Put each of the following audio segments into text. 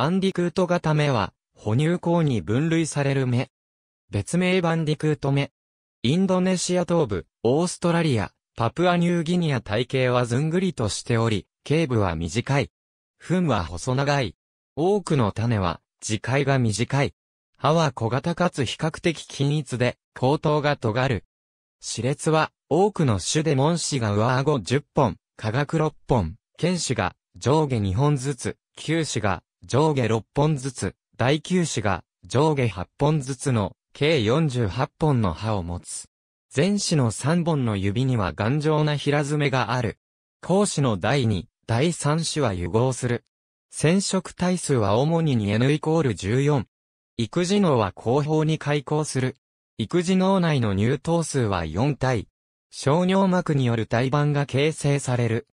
バンディクート型目は、哺乳口に分類される目。別名バンディクート目。インドネシア東部、オーストラリア、パプアニューギニア体型はずんぐりとしており、頸部は短い。糞は細長い。多くの種は、磁界が短い。歯は小型かつ比較的均一で、口頭が尖る。歯列は、多くの種で門歯が上顎10本、下顎6本、剣歯が上下2本ずつ、球歯が上下6本ずつ、第9子が上下8本ずつの計48本の歯を持つ。前肢の3本の指には頑丈な平爪がある。後肢の第2、第3子は融合する。染色体数は主に 2N イコール14。育児脳は後方に開口する。育児脳内の乳頭数は4体。小尿膜による胎盤が形成される。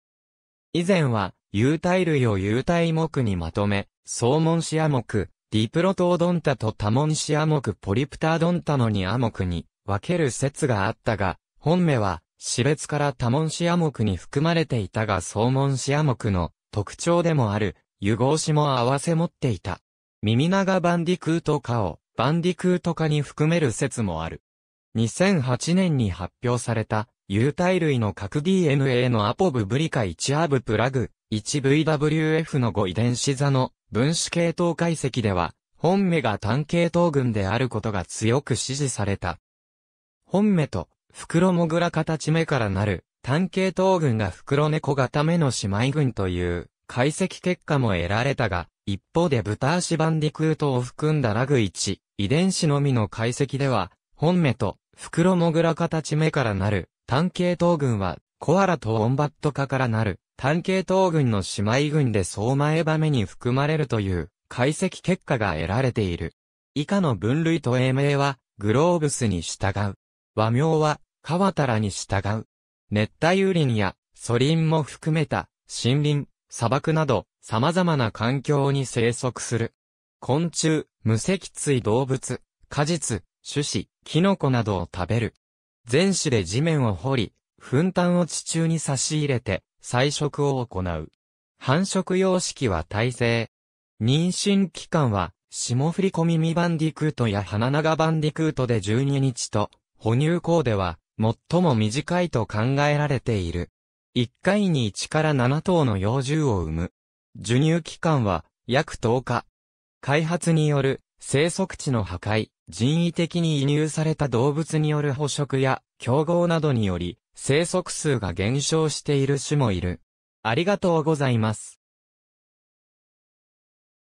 以前は、有体類を有体目にまとめ、総門氏亜目、ディプロトオドンタと多門氏亜目ポリプタードンタのに亜目に分ける説があったが、本目は、死別から多門氏亜目に含まれていたが総門氏亜目の特徴でもある、融合子も合わせ持っていた。耳長バンディクート化を、バンディクート化に含める説もある。2008年に発表された、有体類の核 DNA のアポブブリカ1アブプラグ、1VWF の5遺伝子座の分子系統解析では、本目が単系統群であることが強く支持された。本目と、袋もぐら形目からなる、単系統群が袋猫型目の姉妹群という、解析結果も得られたが、一方でブターシバンディクートを含んだラグ1、遺伝子のみの解析では、本目と、袋もぐら形目からなる、単系統群は、コアラとオンバット化からなる、単系統群の姉妹群で相前場目に含まれるという解析結果が得られている。以下の分類と英名は、グローブスに従う。和名は、川たらに従う。熱帯雨林や、ソリンも含めた、森林、砂漠など、様々な環境に生息する。昆虫、無脊椎動物、果実、種子、キノコなどを食べる。全種で地面を掘り、粉炭を地中に差し入れて、採食を行う。繁殖様式は耐性。妊娠期間は、霜降り込みミバンディクートや花長バンディクートで12日と、哺乳口では、最も短いと考えられている。1回に1から7頭の幼獣を産む。授乳期間は、約10日。開発による、生息地の破壊、人為的に移入された動物による捕食や、競合などにより、生息数が減少している種もいる。ありがとうございます。